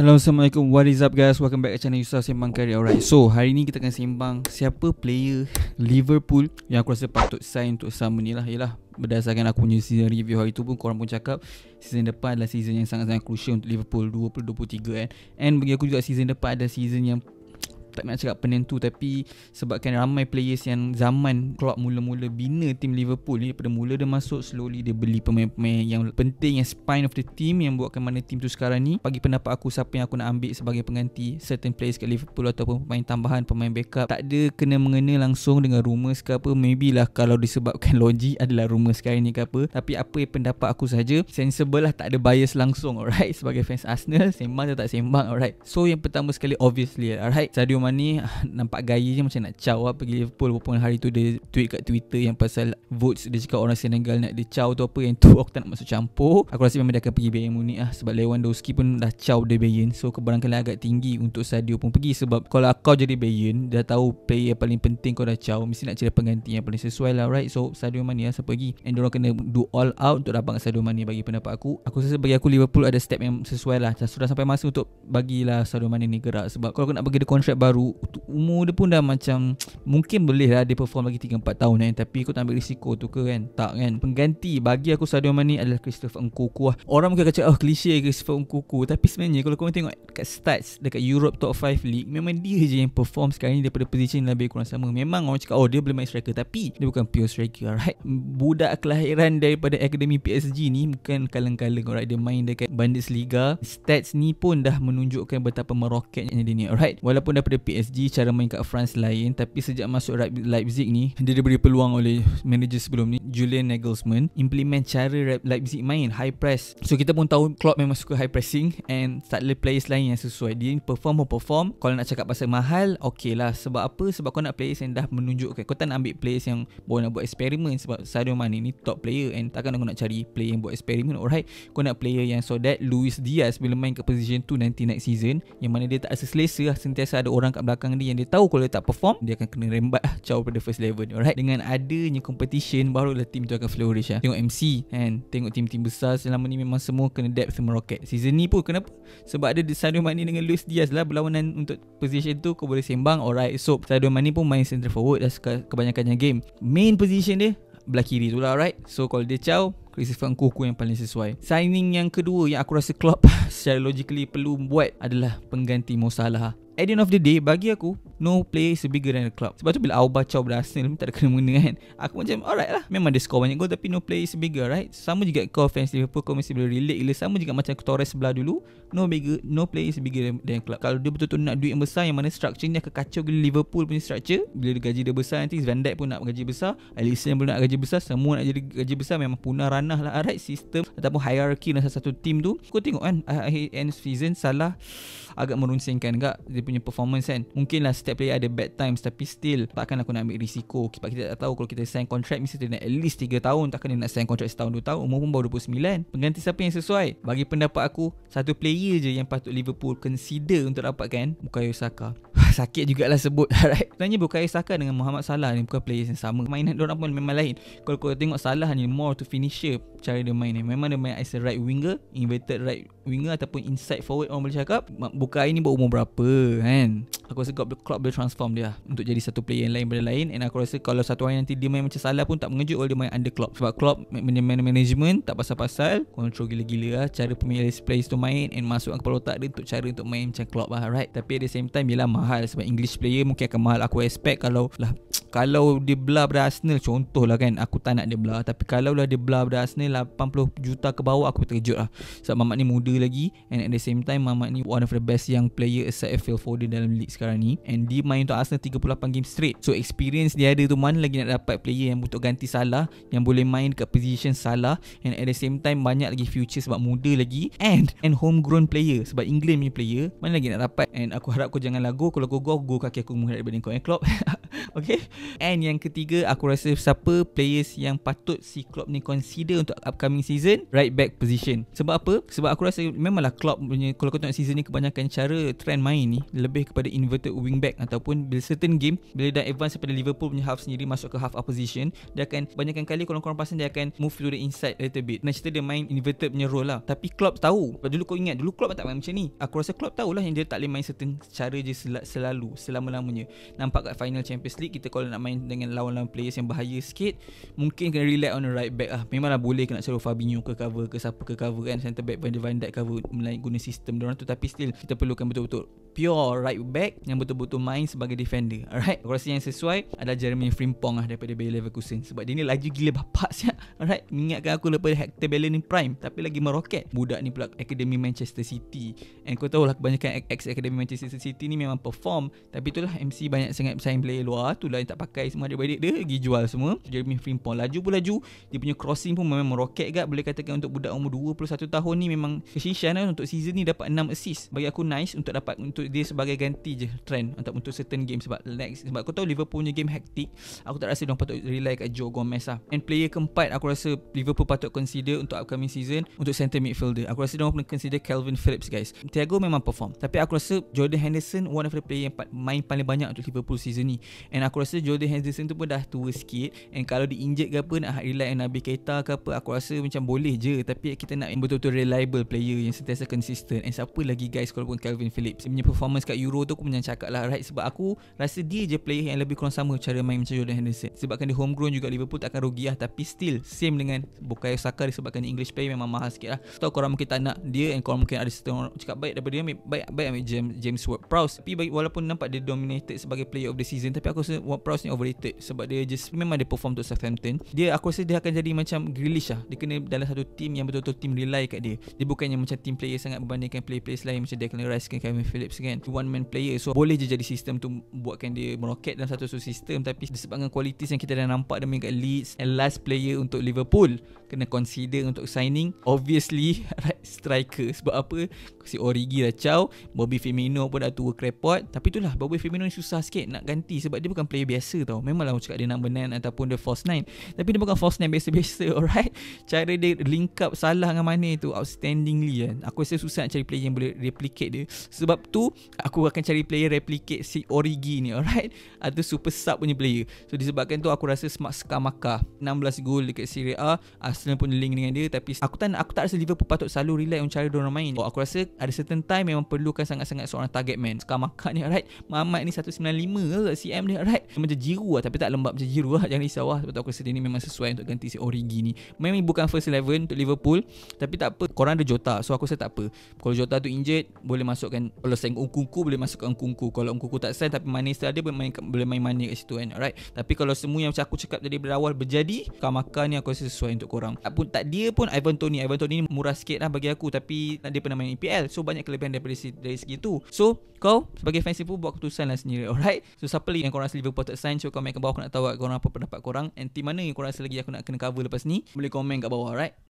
Hello, Assalamualaikum. What is up guys? Welcome back to channel Yusuf Sembang Kari. Alright, so hari ni kita akan sembang siapa player Liverpool yang aku rasa patut sign untuk sama ni lah. Yelah, berdasarkan aku punya season review hari tu pun korang pun cakap season depan adalah season yang sangat-sangat crucial untuk Liverpool 2023 kan. And bagi aku juga season depan ada season yang tak nak cakap penentu tapi sebabkan ramai players yang zaman Klopp mula-mula bina tim Liverpool ni daripada mula dia masuk slowly dia beli pemain-pemain yang penting yang spine of the team yang buatkan mana tim tu sekarang ni bagi pendapat aku siapa yang aku nak ambil sebagai pengganti certain players kat Liverpool ataupun pemain tambahan pemain backup tak ada kena mengena langsung dengan rumours ke apa maybe lah kalau disebabkan logi adalah rumours sekarang ni ke apa tapi apa yang pendapat aku saja sensible lah tak ada bias langsung alright sebagai fans Arsenal sembang atau tak sembang alright so yang pertama sekali obviously alright Sadio Jerman ni nampak gaya je macam nak caw lah pergi Liverpool walaupun hari tu dia tweet kat Twitter yang pasal votes dia cakap orang Senegal nak dia caw tu apa yang tu aku tak nak masuk campur aku rasa memang dia akan pergi Bayern Munich lah sebab Lewandowski pun dah caw dia Bayern so kebarangkali agak tinggi untuk Sadio pun pergi sebab kalau kau jadi Bayern dah tahu player yang paling penting kau dah caw mesti nak cari pengganti yang paling sesuai lah right so Sadio Mane lah siapa pergi and orang kena do all out untuk dapat Sadio Mane bagi pendapat aku aku rasa bagi aku Liverpool ada step yang sesuai lah sudah sampai masa untuk bagilah Sadio Mane ni gerak sebab kalau kau nak bagi dia kontrak baru baru Umur dia pun dah macam Mungkin boleh lah Dia perform lagi 3-4 tahun kan Tapi kau tak ambil risiko tu ke kan Tak kan Pengganti bagi aku Sadio Mane Adalah Christopher Nkuku lah Orang mungkin akan cakap Oh klise Christopher Nkuku Tapi sebenarnya Kalau kau tengok Dekat stats Dekat Europe Top 5 League Memang dia je yang perform sekarang ni Daripada position lebih kurang sama Memang orang cakap Oh dia boleh main striker Tapi dia bukan pure striker Alright Budak kelahiran Daripada Akademi PSG ni Bukan kaleng-kaleng Alright Dia main dekat Bundesliga Stats ni pun dah menunjukkan Betapa meroketnya dia ni Alright Walaupun daripada PSG cara main kat France lain tapi sejak masuk Leipzig ni dia diberi peluang oleh manager sebelum ni Julian Nagelsmann implement cara Leipzig main high press so kita pun tahu Klopp memang suka high pressing and starter players lain yang sesuai dia perform pun perform kalau nak cakap pasal mahal ok lah sebab apa sebab kau nak players yang dah menunjukkan kau tak nak ambil players yang boleh nak buat eksperimen sebab Sadio Mane ni top player and takkan aku nak cari player yang buat eksperimen alright kau nak player yang so that Luis Diaz bila main kat position tu nanti next season yang mana dia tak rasa selesa lah sentiasa ada orang orang kat belakang ni yang dia tahu kalau dia tak perform dia akan kena rembat lah, jauh pada first level ni alright dengan adanya competition barulah team tu akan flourish ya. tengok MC kan tengok team-team besar selama ni memang semua kena depth sama roket season ni pun kenapa sebab ada Sadio Mane dengan Luis Diaz lah berlawanan untuk position tu kau boleh sembang alright so Sadio Mane pun main center forward dah kebanyakannya game main position dia belah kiri tu lah alright so kalau dia caw Chris Van Kuku yang paling sesuai Signing yang kedua Yang aku rasa Klopp Secara logically Perlu buat Adalah pengganti Mo at the end of the day bagi aku no player is bigger than the club sebab tu bila Aubameyang caw berhasil tak ada kena-mengena kan aku macam alright lah memang dia score banyak gol tapi no player is bigger right sama juga kau fans Liverpool kau mesti boleh relate gila sama juga macam Torres sebelah dulu no bigger no player is bigger than, than club kalau dia betul-betul nak duit yang besar yang mana structure ni akan kacau gila Liverpool punya structure bila dia gaji dia besar nanti Van Dijk pun nak gaji besar Alisson pun nak gaji besar semua nak jadi gaji besar memang punah ranah lah right sistem ataupun hierarchy dalam satu team tu kau tengok kan ah, end season salah agak merunsingkan, enggak punya performance kan mungkin lah setiap player ada bad times tapi still takkan aku nak ambil risiko sebab kita tak tahu kalau kita sign contract mesti dia nak at least 3 tahun takkan dia nak sign contract setahun 2 tahun umur pun baru 29 pengganti siapa yang sesuai bagi pendapat aku satu player je yang patut Liverpool consider untuk dapatkan Bukayo Saka Ah, sakit jugalah sebut right? Sebenarnya Bukai Saka dengan Muhammad Salah ni bukan players yang sama Mainan dia pun memang lain Kalau kau tengok Salah ni more to finisher cara dia main ni Memang dia main as a right winger Inverted right winger ataupun inside forward orang boleh cakap Bukai ni berumur berapa kan Aku rasa the club boleh transform dia lah Untuk jadi satu player yang lain pada lain And aku rasa kalau satu hari nanti dia main macam Salah pun tak mengejut Kalau dia main under club Sebab club main management tak pasal-pasal Control gila-gila lah cara pemilik players tu main And masukkan kepala otak dia untuk cara untuk main macam club lah right Tapi at the same time ialah mahal mahal sebab English player mungkin akan mahal aku expect kalau lah kalau dia belah pada Arsenal lah kan aku tak nak dia belah tapi kalau lah dia belah pada Arsenal 80 juta ke bawah aku terkejut lah sebab Mamat ni muda lagi and at the same time Mamat ni one of the best young player aside Phil Foden dalam league sekarang ni and dia main untuk Arsenal 38 game straight so experience dia ada tu mana lagi nak dapat player yang butuh ganti salah yang boleh main kat position salah and at the same time banyak lagi future sebab muda lagi and and homegrown player sebab England punya player mana lagi nak dapat and aku harap kau jangan lagu kalau kau go go kaki aku menghadap dengan kau eh Klopp okay And yang ketiga aku rasa siapa players yang patut si Klopp ni consider untuk upcoming season right back position. Sebab apa? Sebab aku rasa memanglah Klopp punya kalau kau tengok season ni kebanyakan cara trend main ni lebih kepada inverted wing back ataupun bila certain game bila dah advance daripada Liverpool punya half sendiri masuk ke half opposition dia akan banyakkan kali kalau korang pasal dia akan move to the inside a little bit. Nah dia main inverted punya role lah. Tapi Klopp tahu. Dulu kau ingat dulu Klopp tak main macam ni. Aku rasa Klopp tahulah yang dia tak boleh main certain cara je selalu selama-lamanya. Nampak kat final Champions League kita kalau kalau nak main dengan lawan-lawan players yang bahaya sikit mungkin kena rely on the right back lah memanglah boleh kena suruh Fabinho ke cover ke siapa ke cover kan center back Van de Van Dijk cover melalui guna sistem dia tu tapi still kita perlukan betul-betul pure right back yang betul-betul main sebagai defender. Alright, aku yang sesuai ada Jeremy Frimpong lah daripada Bayer Leverkusen sebab dia ni laju gila bapak siap. Alright, mengingatkan aku lepas Hector Bellerin prime tapi lagi meroket. Budak ni pula Akademi Manchester City. And kau tahu lah kebanyakan ex Akademi Manchester City ni memang perform tapi itulah MC banyak sangat sign player luar tu lah yang tak pakai semua dia balik dia pergi jual semua. Jeremy Frimpong laju pun laju, dia punya crossing pun memang meroket gak boleh katakan untuk budak umur 21 tahun ni memang kesisian lah untuk season ni dapat 6 assist. Bagi aku nice untuk dapat untuk dia sebagai ganti je trend untuk untuk certain game sebab next sebab aku tahu Liverpool punya game hectic aku tak rasa dia patut rely kat Joe Gomez lah and player keempat aku rasa Liverpool patut consider untuk upcoming season untuk centre midfielder aku rasa dia perlu consider Calvin Phillips guys Thiago memang perform tapi aku rasa Jordan Henderson one of the player yang main paling banyak untuk Liverpool season ni and aku rasa Jordan Henderson tu pun dah tua sikit and kalau di diinjek ke apa nak rely on Nabi Keita ke apa aku rasa macam boleh je tapi kita nak betul-betul reliable player yang sentiasa consistent and siapa lagi guys kalau pun Calvin Phillips dia punya performance kat Euro tu aku macam cakap lah right sebab aku rasa dia je player yang lebih kurang sama cara main macam Jordan Henderson sebabkan dia homegrown juga Liverpool takkan rugi lah tapi still same dengan Bukayo Saka disebabkan English player memang mahal sikit lah so korang mungkin tak nak dia and korang mungkin ada setengah orang cakap baik daripada dia ambil, baik, baik ambil James, James Ward-Prowse tapi baik, walaupun nampak dia dominated sebagai player of the season tapi aku rasa Ward-Prowse ni overrated sebab dia just memang dia perform untuk Southampton dia aku rasa dia akan jadi macam Grealish lah dia kena dalam satu team yang betul-betul team rely kat dia dia bukannya macam team player sangat berbandingkan player-player lain macam Declan Rice dan Kevin Phillips once one man player so boleh je jadi sistem tu buatkan dia meroket dalam satu-satu sistem tapi disebabkan kualiti yang kita dah nampak dia main kat Leeds and last player untuk Liverpool kena consider untuk signing obviously striker sebab apa si Origi dah caw Bobby Firmino pun dah tua krepot tapi itulah Bobby Firmino ni susah sikit nak ganti sebab dia bukan player biasa tau memanglah orang cakap dia number 9 ataupun dia false 9 tapi dia bukan false 9 biasa-biasa alright cara dia link up salah dengan mana tu outstandingly kan aku rasa susah nak cari player yang boleh replicate dia sebab tu aku akan cari player replicate si Origi ni alright atau super sub punya player so disebabkan tu aku rasa smart skamaka 16 gol dekat Serie A Arsenal pun link dengan dia tapi aku tak aku tak rasa Liverpool patut selalu terlalu relax Untuk cara diorang main so, oh, Aku rasa ada certain time Memang perlukan sangat-sangat Seorang target man Sekarang makan ni alright. Mamat ni 195 CM dia right dia Macam jiru lah Tapi tak lembab macam jiru lah Jangan risau lah Sebab aku rasa dia ni memang sesuai Untuk ganti si Origi ni Memang bukan first eleven Untuk Liverpool Tapi tak apa Korang ada Jota So aku rasa tak apa Kalau Jota tu injet Boleh masukkan Kalau sayang Ungkuku Boleh masukkan Ungkuku Kalau Ungkuku tak sayang Tapi manis tu ada Boleh main, boleh main money kat situ kan Alright Tapi kalau semua yang macam aku cakap tadi Berawal berjadi Kamaka ni aku rasa sesuai untuk korang Tak pun tak dia pun Ivan Tony Ivan Tony ni murah sikit lah bagi aku tapi dia pernah main EPL so banyak kelebihan daripada dari segi tu so kau sebagai fans Liverpool buat keputusan lah sendiri alright so siapa lagi yang korang rasa Liverpool tak sign so komen kat bawah aku nak tahu lah kat korang apa pendapat korang and team mana yang korang rasa lagi aku nak kena cover lepas ni boleh komen kat bawah alright